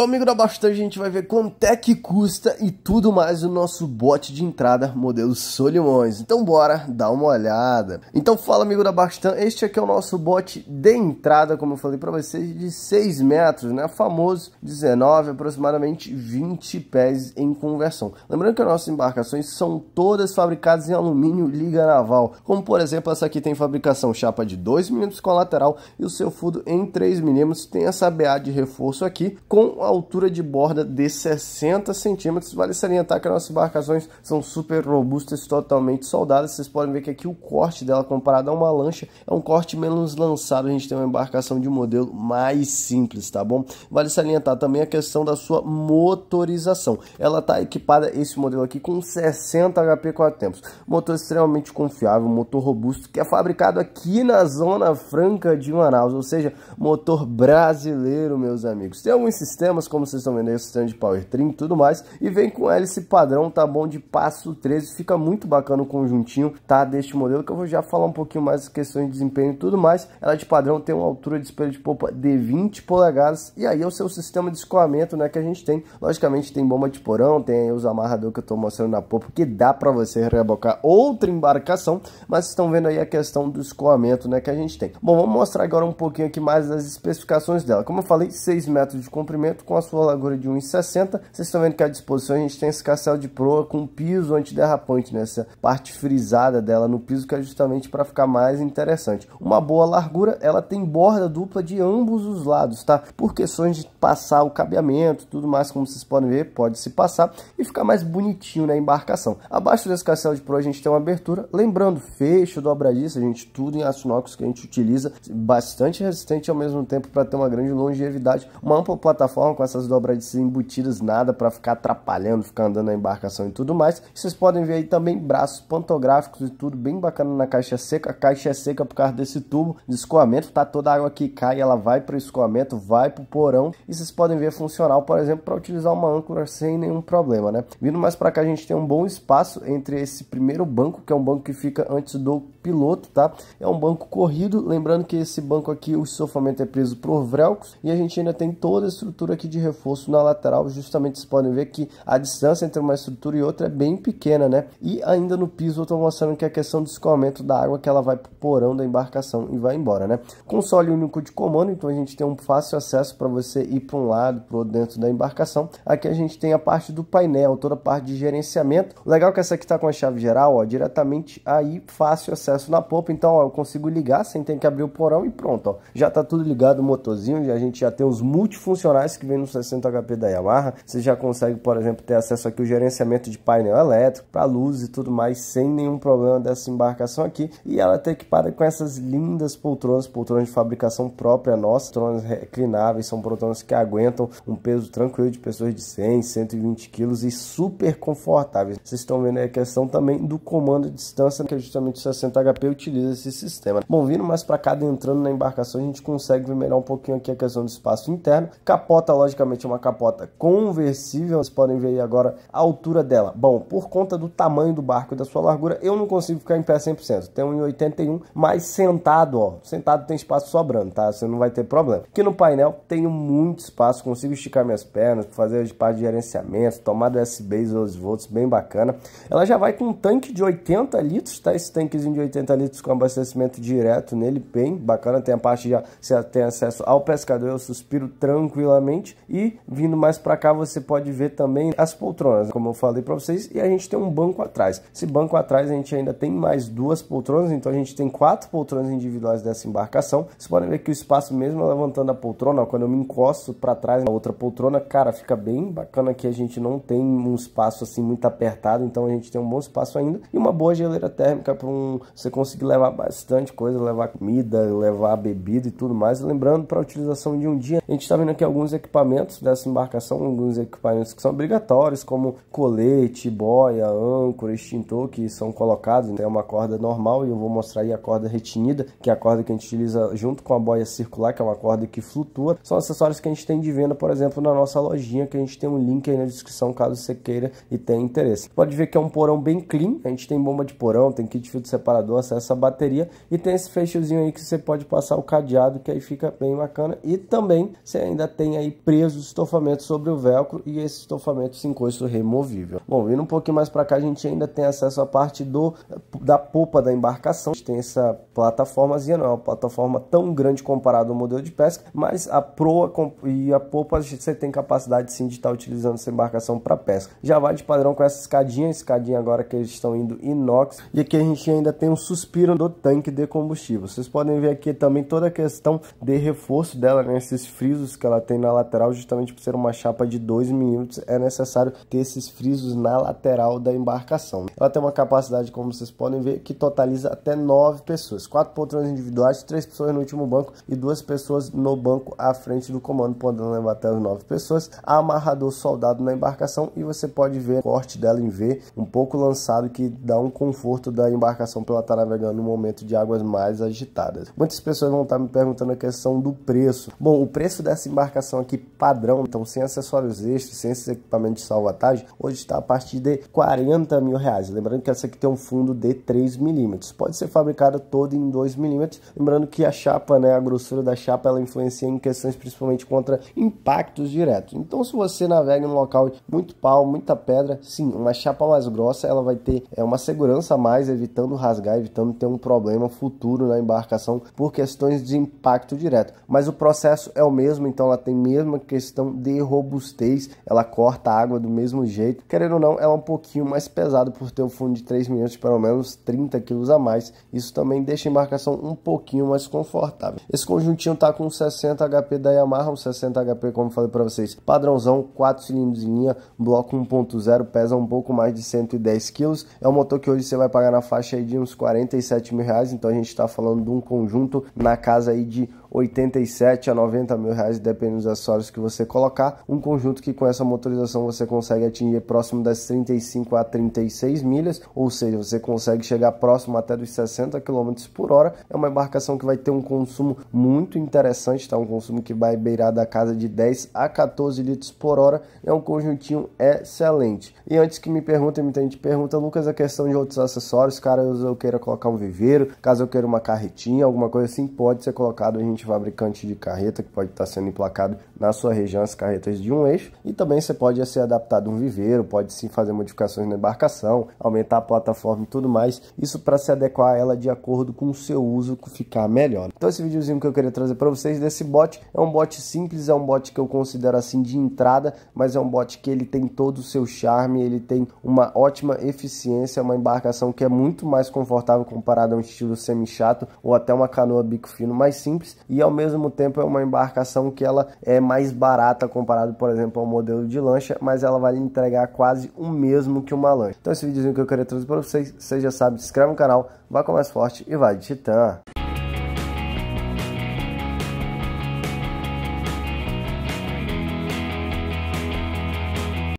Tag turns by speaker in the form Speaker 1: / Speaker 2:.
Speaker 1: amigo da Bastante a gente vai ver quanto é que custa e tudo mais o nosso bote de entrada modelo Solimões. Então bora dar uma olhada. Então fala amigo da Bastante, este aqui é o nosso bote de entrada, como eu falei para vocês, de 6 metros, né? Famoso 19, aproximadamente 20 pés em conversão. Lembrando que as nossas embarcações são todas fabricadas em alumínio liga naval, como por exemplo essa aqui tem fabricação chapa de 2 milímetros com a lateral e o seu fundo em 3 milímetros, tem essa BA de reforço aqui com a altura de borda de 60 centímetros. Vale salientar que as nossas embarcações são super robustas, totalmente soldadas. Vocês podem ver que aqui o corte dela comparado a uma lancha é um corte menos lançado. A gente tem uma embarcação de modelo mais simples, tá bom? Vale salientar também a questão da sua motorização. Ela está equipada, esse modelo aqui, com 60 HP 4 tempos. Motor extremamente confiável, motor robusto, que é fabricado aqui na Zona Franca de Manaus, ou seja, motor brasileiro, meus amigos. Tem algum sistema sistemas, como vocês estão vendo aí, o sistema de power trim e tudo mais. E vem com hélice padrão, tá bom, de passo 13, fica muito bacana o conjuntinho, tá, deste modelo, que eu vou já falar um pouquinho mais questões de desempenho e tudo mais. Ela é de padrão tem uma altura de espelho de popa de 20 polegadas, e aí é o seu sistema de escoamento, né, que a gente tem. Logicamente tem bomba de porão, tem os amarradores que eu tô mostrando na popa que dá para você rebocar outra embarcação, mas estão vendo aí a questão do escoamento, né, que a gente tem. Bom, vamos mostrar agora um pouquinho aqui mais das especificações dela. Como eu falei, 6 metros de comprimento, com a sua largura de 1,60. Vocês estão vendo que à disposição a gente tem esse castelo de proa com piso antiderrapante, né? essa parte frisada dela no piso que é justamente para ficar mais interessante. Uma boa largura, ela tem borda dupla de ambos os lados, tá? Por questões de passar o cabeamento, tudo mais, como vocês podem ver, pode se passar e ficar mais bonitinho na embarcação. Abaixo desse castelo de proa a gente tem uma abertura, lembrando, fecho, dobradiça, gente, tudo em aço inox que a gente utiliza, bastante resistente ao mesmo tempo para ter uma grande longevidade, uma ampla plataforma com essas dobradiças embutidas, nada para ficar atrapalhando, ficar andando na embarcação e tudo mais. vocês podem ver aí também braços pantográficos e tudo bem bacana na caixa seca. A caixa é seca por causa desse tubo de escoamento, tá toda a água que cai, ela vai para o escoamento, vai para o porão e vocês podem ver funcional, por exemplo, para utilizar uma âncora sem nenhum problema, né? Vindo mais para cá, a gente tem um bom espaço entre esse primeiro banco, que é um banco que fica antes do piloto, tá? É um banco corrido, lembrando que esse banco aqui, o sofamento é preso por velcros e a gente ainda tem toda a estrutura aqui de reforço na lateral, justamente vocês podem ver que a distância entre uma estrutura e outra é bem pequena, né? E ainda no piso eu estou mostrando que a é questão do escoamento da água que ela vai para o porão da embarcação e vai embora, né? Console único de comando, então a gente tem um fácil acesso para você ir para um lado, para o dentro da embarcação. Aqui a gente tem a parte do painel, toda a parte de gerenciamento. O legal é que essa aqui está com a chave geral, ó, diretamente aí, fácil acesso acesso na polpa, então ó, eu consigo ligar sem ter que abrir o porão e pronto, ó, já está tudo ligado o motorzinho, a gente já tem os multifuncionais que vem no 60 HP da Yamaha, você já consegue, por exemplo, ter acesso aqui ao gerenciamento de painel elétrico, para luz e tudo mais, sem nenhum problema dessa embarcação aqui, e ela que tá equipada com essas lindas poltronas, poltronas de fabricação própria nossa, poltronas reclináveis, são poltronas que aguentam um peso tranquilo de pessoas de 100, 120 quilos e super confortáveis. Vocês estão vendo aí a questão também do comando de distância, que é justamente 60 utiliza esse sistema. Bom, vindo mais para cá, entrando na embarcação, a gente consegue ver melhor um pouquinho aqui a questão do espaço interno. Capota, logicamente, é uma capota conversível, vocês podem ver aí agora a altura dela. Bom, por conta do tamanho do barco e da sua largura, eu não consigo ficar em pé 100%, tem um em 81, mas sentado, ó, sentado tem espaço sobrando, tá? Você não vai ter problema. Aqui no painel tenho muito espaço, consigo esticar minhas pernas, fazer as partes de gerenciamento, tomada USB 12 volts, bem bacana. Ela já vai com um tanque de 80 litros, tá? Esse tanquezinho de 80 80 litros com abastecimento direto nele, bem bacana. Tem a parte já você tem acesso ao pescador, eu suspiro tranquilamente. E vindo mais para cá, você pode ver também as poltronas, como eu falei para vocês. E a gente tem um banco atrás. Esse banco atrás a gente ainda tem mais duas poltronas, então a gente tem quatro poltronas individuais dessa embarcação. Vocês podem ver que o espaço, mesmo é levantando a poltrona, quando eu me encosto para trás na outra poltrona, cara, fica bem bacana que a gente não tem um espaço assim muito apertado, então a gente tem um bom espaço ainda. E uma boa geleira térmica para um você conseguir levar bastante coisa, levar comida, levar bebida e tudo mais. Lembrando, para a utilização de um dia, a gente está vendo aqui alguns equipamentos dessa embarcação, alguns equipamentos que são obrigatórios, como colete, boia, âncora, extintor, que são colocados. Né? É uma corda normal e eu vou mostrar aí a corda retinida, que é a corda que a gente utiliza junto com a boia circular, que é uma corda que flutua. São acessórios que a gente tem de venda, por exemplo, na nossa lojinha, que a gente tem um link aí na descrição, caso você queira e tenha interesse. Pode ver que é um porão bem clean, a gente tem bomba de porão, tem kit de filtro separador, carregador, acessa a bateria e tem esse fechozinho aí que você pode passar o cadeado que aí fica bem bacana e também você ainda tem aí preso o estofamento sobre o velcro e esse estofamento sem encosto removível. Bom, vindo um pouquinho mais para cá a gente ainda tem acesso à parte do da popa da embarcação, a gente tem essa plataformazinha, não é uma plataforma tão grande comparado ao modelo de pesca, mas a proa e a popa você tem capacidade sim de estar tá utilizando essa embarcação para pesca. Já vai de padrão com essa escadinha, escadinha agora que eles estão indo inox e aqui a gente ainda tem um suspiro do tanque de combustível. Vocês podem ver aqui também toda a questão de reforço dela, né? esses frisos que ela tem na lateral, justamente por ser uma chapa de 2 minutos, é necessário ter esses frisos na lateral da embarcação. Ela tem uma capacidade, como vocês podem ver, que totaliza até 9 pessoas, 4 poltronas individuais, 3 pessoas no último banco e 2 pessoas no banco à frente do comando, podendo levar até 9 pessoas, amarrador soldado na embarcação e você pode ver o corte dela em V, um pouco lançado que dá um conforto da embarcação pela estar tá navegando num momento de águas mais agitadas. Muitas pessoas vão estar tá me perguntando a questão do preço. Bom, o preço dessa embarcação aqui padrão, então sem acessórios extras, sem esses equipamentos de salvatagem, hoje está a partir de 40 mil reais. Lembrando que essa aqui tem um fundo de 3 milímetros. Pode ser fabricada toda em 2 milímetros. Lembrando que a chapa, né, a grossura da chapa, ela influencia em questões principalmente contra impactos diretos. Então, se você navega em um local muito pau, muita pedra, sim, uma chapa mais grossa, ela vai ter é, uma segurança a mais, evitando rasgar cá, evitando ter um problema futuro na embarcação por questões de impacto direto. Mas o processo é o mesmo, então ela tem mesma questão de robustez, ela corta a água do mesmo jeito. Querendo ou não, ela é um pouquinho mais pesada por ter o um fundo de 3 minutos, pelo menos 30 quilos a mais. Isso também deixa a embarcação um pouquinho mais confortável. Esse conjuntinho tá com 60 HP da Yamaha, um 60 HP, como falei para vocês, padrãozão, 4 cilindros em linha, bloco 1.0, pesa um pouco mais de 110 quilos. É um motor que hoje você vai pagar na faixa aí de uns 47 mil reais, então a gente está falando de um conjunto na casa aí de 87 a 90 mil reais, dependendo dos acessórios que você colocar. Um conjunto que com essa motorização você consegue atingir próximo das 35 a 36 milhas, ou seja, você consegue chegar próximo até dos 60 km por hora. É uma embarcação que vai ter um consumo muito interessante, tá? Um consumo que vai beirar da casa de 10 a 14 litros por hora. É um conjuntinho excelente. E antes que me perguntem, muita gente pergunta, Lucas, a questão de outros acessórios, cara, eu queira colocar um viveiro, caso eu queira uma carretinha, alguma coisa assim, pode ser colocado, a gente cliente fabricante de carreta que pode estar sendo emplacado na sua região as carretas de um eixo e também você pode ser adaptado um viveiro, pode sim fazer modificações na embarcação, aumentar a plataforma e tudo mais, isso para se adequar a ela de acordo com o seu uso ficar melhor. Então esse videozinho que eu queria trazer para vocês desse bot é um bot simples, é um bot que eu considero assim de entrada, mas é um bot que ele tem todo o seu charme, ele tem uma ótima eficiência, é uma embarcação que é muito mais confortável comparada a um estilo semi-chato ou até uma canoa bico fino mais simples e ao mesmo tempo é uma embarcação que ela é mais barata comparado, por exemplo, ao modelo de lancha, mas ela vai entregar quase o mesmo que uma lancha. Então esse videozinho que eu queria trazer para vocês, você já sabe, se inscreve no canal, vai com mais forte e vai de Titã!